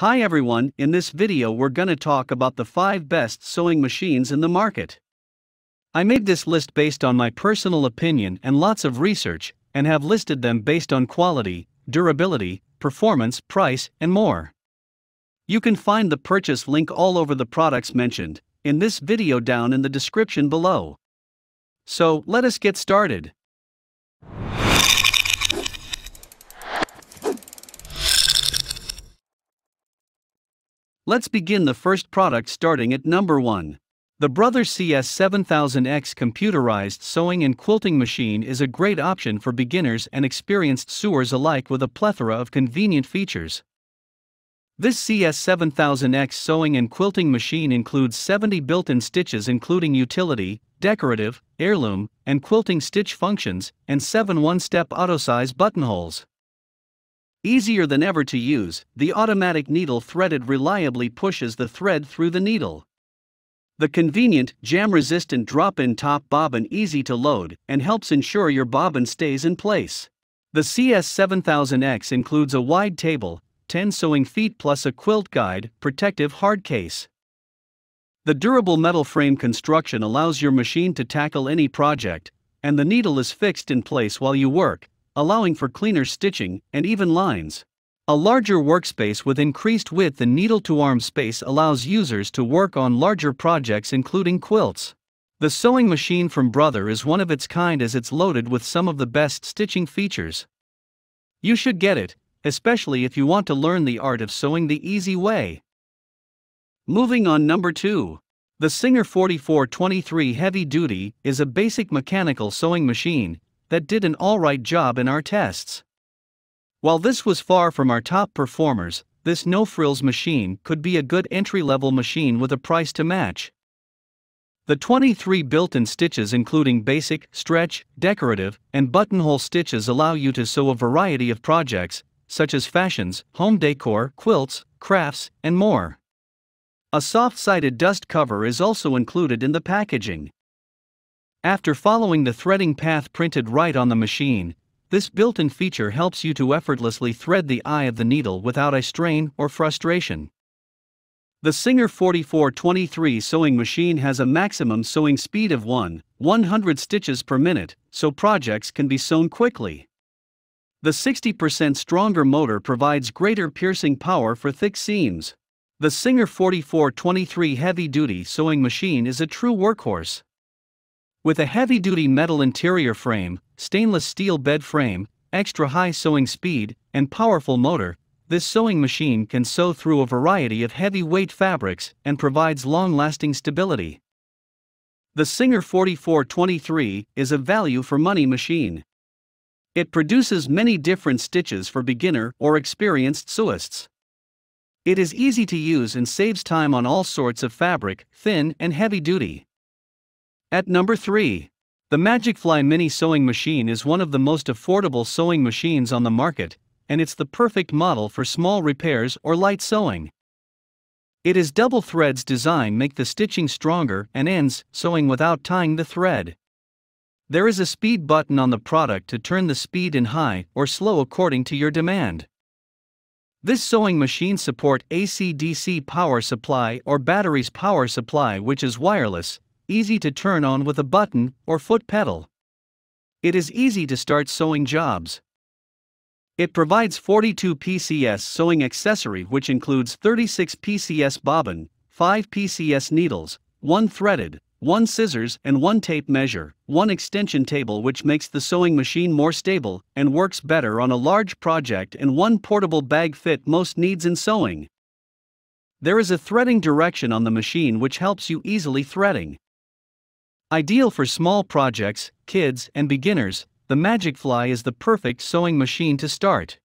Hi everyone, in this video we're gonna talk about the 5 best sewing machines in the market. I made this list based on my personal opinion and lots of research, and have listed them based on quality, durability, performance, price, and more. You can find the purchase link all over the products mentioned in this video down in the description below. So let us get started. Let's begin the first product starting at number 1. The Brother CS7000X computerized sewing and quilting machine is a great option for beginners and experienced sewers alike with a plethora of convenient features. This CS7000X sewing and quilting machine includes 70 built-in stitches including utility, decorative, heirloom, and quilting stitch functions, and 7 one-step auto-size buttonholes. Easier than ever to use, the automatic needle threaded reliably pushes the thread through the needle. The convenient, jam-resistant drop-in top bobbin easy to load and helps ensure your bobbin stays in place. The CS7000X includes a wide table, 10 sewing feet plus a quilt guide, protective hard case. The durable metal frame construction allows your machine to tackle any project, and the needle is fixed in place while you work, allowing for cleaner stitching and even lines. A larger workspace with increased width and needle-to-arm space allows users to work on larger projects including quilts. The sewing machine from Brother is one of its kind as it's loaded with some of the best stitching features. You should get it, especially if you want to learn the art of sewing the easy way. Moving on number 2. The Singer 4423 Heavy Duty is a basic mechanical sewing machine, that did an alright job in our tests. While this was far from our top performers, this no frills machine could be a good entry level machine with a price to match. The 23 built in stitches, including basic, stretch, decorative, and buttonhole stitches, allow you to sew a variety of projects, such as fashions, home decor, quilts, crafts, and more. A soft sided dust cover is also included in the packaging. After following the threading path printed right on the machine, this built-in feature helps you to effortlessly thread the eye of the needle without a strain or frustration. The Singer 4423 sewing machine has a maximum sewing speed of 1, 100 stitches per minute, so projects can be sewn quickly. The 60% stronger motor provides greater piercing power for thick seams. The Singer 4423 heavy-duty sewing machine is a true workhorse. With a heavy-duty metal interior frame, stainless steel bed frame, extra high sewing speed, and powerful motor, this sewing machine can sew through a variety of heavy-weight fabrics and provides long-lasting stability. The Singer 4423 is a value-for-money machine. It produces many different stitches for beginner or experienced sewists. It is easy to use and saves time on all sorts of fabric, thin and heavy duty. At number 3. The Magicfly Mini Sewing Machine is one of the most affordable sewing machines on the market, and it's the perfect model for small repairs or light sewing. It is double threads design make the stitching stronger and ends sewing without tying the thread. There is a speed button on the product to turn the speed in high or slow according to your demand. This sewing machine support AC-DC power supply or batteries power supply which is wireless easy to turn on with a button or foot pedal. It is easy to start sewing jobs. It provides 42 PCS sewing accessory which includes 36 PCS bobbin, 5 PCS needles, 1 threaded, 1 scissors and 1 tape measure, 1 extension table which makes the sewing machine more stable and works better on a large project and 1 portable bag fit most needs in sewing. There is a threading direction on the machine which helps you easily threading. Ideal for small projects, kids, and beginners, the Magic Fly is the perfect sewing machine to start.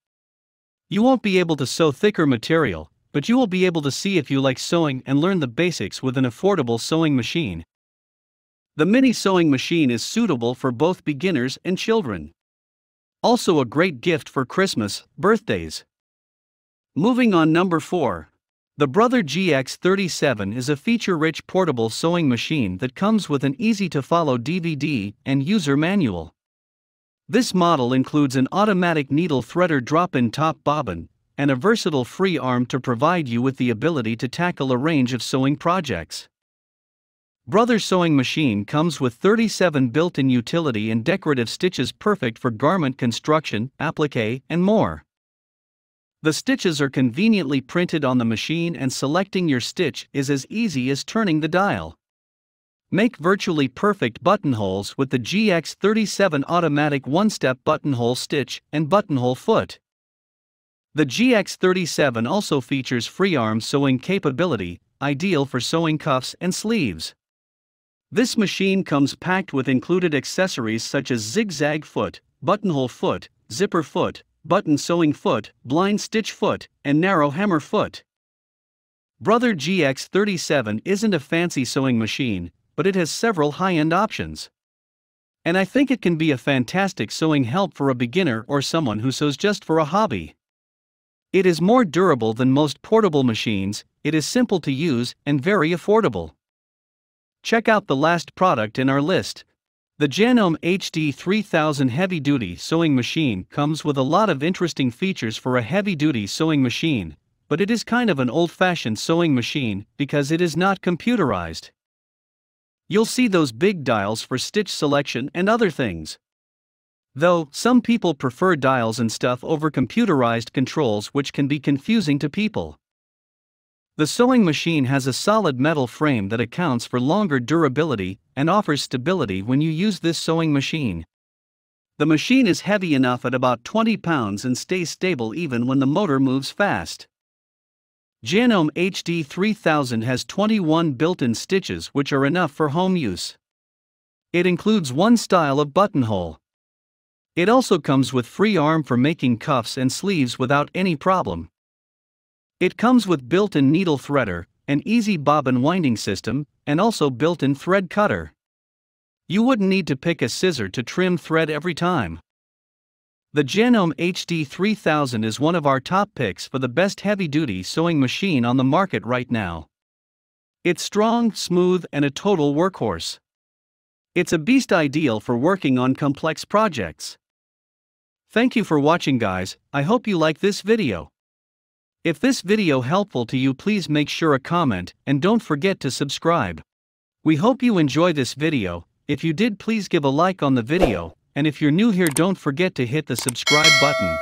You won't be able to sew thicker material, but you will be able to see if you like sewing and learn the basics with an affordable sewing machine. The mini sewing machine is suitable for both beginners and children. Also a great gift for Christmas, birthdays. Moving on number 4, the Brother GX37 is a feature-rich portable sewing machine that comes with an easy-to-follow DVD and user manual. This model includes an automatic needle threader drop-in top bobbin and a versatile free arm to provide you with the ability to tackle a range of sewing projects. Brother Sewing Machine comes with 37 built-in utility and decorative stitches perfect for garment construction, applique, and more. The stitches are conveniently printed on the machine and selecting your stitch is as easy as turning the dial. Make virtually perfect buttonholes with the GX37 automatic one-step buttonhole stitch and buttonhole foot. The GX37 also features free-arm sewing capability, ideal for sewing cuffs and sleeves. This machine comes packed with included accessories such as zigzag foot, buttonhole foot, zipper foot, button sewing foot, blind stitch foot, and narrow hammer foot. Brother GX37 isn't a fancy sewing machine, but it has several high-end options. And I think it can be a fantastic sewing help for a beginner or someone who sews just for a hobby. It is more durable than most portable machines, it is simple to use and very affordable. Check out the last product in our list, the Janome HD 3000 heavy-duty sewing machine comes with a lot of interesting features for a heavy-duty sewing machine, but it is kind of an old-fashioned sewing machine because it is not computerized. You'll see those big dials for stitch selection and other things. Though, some people prefer dials and stuff over computerized controls which can be confusing to people. The sewing machine has a solid metal frame that accounts for longer durability and offers stability when you use this sewing machine. The machine is heavy enough at about 20 pounds and stays stable even when the motor moves fast. Janome HD3000 has 21 built-in stitches which are enough for home use. It includes one style of buttonhole. It also comes with free arm for making cuffs and sleeves without any problem. It comes with built-in needle threader, an easy bobbin winding system, and also built-in thread cutter. You wouldn't need to pick a scissor to trim thread every time. The Genome HD3000 is one of our top picks for the best heavy-duty sewing machine on the market right now. It's strong, smooth, and a total workhorse. It's a beast ideal for working on complex projects. Thank you for watching guys, I hope you like this video. If this video helpful to you please make sure a comment and don't forget to subscribe. We hope you enjoy this video, if you did please give a like on the video, and if you're new here don't forget to hit the subscribe button.